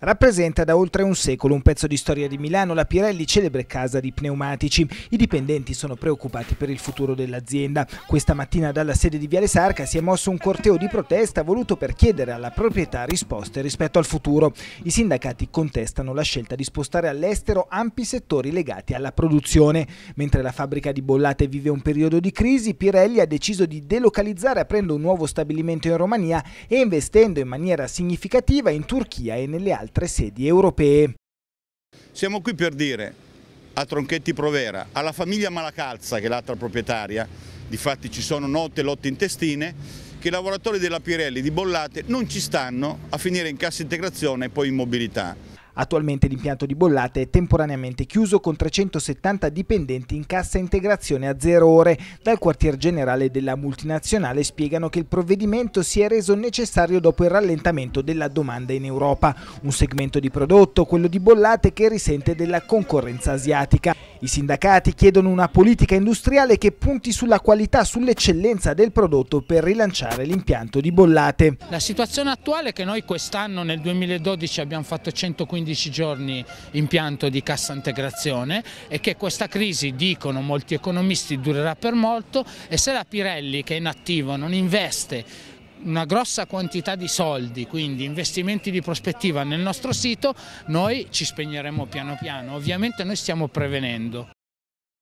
Rappresenta da oltre un secolo un pezzo di storia di Milano la Pirelli, celebre casa di pneumatici. I dipendenti sono preoccupati per il futuro dell'azienda. Questa mattina dalla sede di Viale Sarca si è mosso un corteo di protesta voluto per chiedere alla proprietà risposte rispetto al futuro. I sindacati contestano la scelta di spostare all'estero ampi settori legati alla produzione. Mentre la fabbrica di Bollate vive un periodo di crisi, Pirelli ha deciso di delocalizzare aprendo un nuovo stabilimento in Romania e investendo in maniera significativa in Turchia e nelle altre altre sedi europee. Siamo qui per dire a Tronchetti Provera, alla famiglia Malacalza che è l'altra proprietaria, difatti ci sono note lotte intestine, che i lavoratori della Pirelli di Bollate non ci stanno a finire in cassa integrazione e poi in mobilità. Attualmente l'impianto di Bollate è temporaneamente chiuso con 370 dipendenti in cassa integrazione a zero ore. Dal quartier generale della multinazionale spiegano che il provvedimento si è reso necessario dopo il rallentamento della domanda in Europa. Un segmento di prodotto, quello di Bollate, che risente della concorrenza asiatica. I sindacati chiedono una politica industriale che punti sulla qualità, sull'eccellenza del prodotto per rilanciare l'impianto di Bollate. La situazione attuale è che noi quest'anno nel 2012 abbiamo fatto 115 giorni impianto di cassa integrazione e che questa crisi, dicono molti economisti, durerà per molto e se la Pirelli che è in attivo non investe una grossa quantità di soldi, quindi investimenti di prospettiva nel nostro sito, noi ci spegneremo piano piano. Ovviamente noi stiamo prevenendo.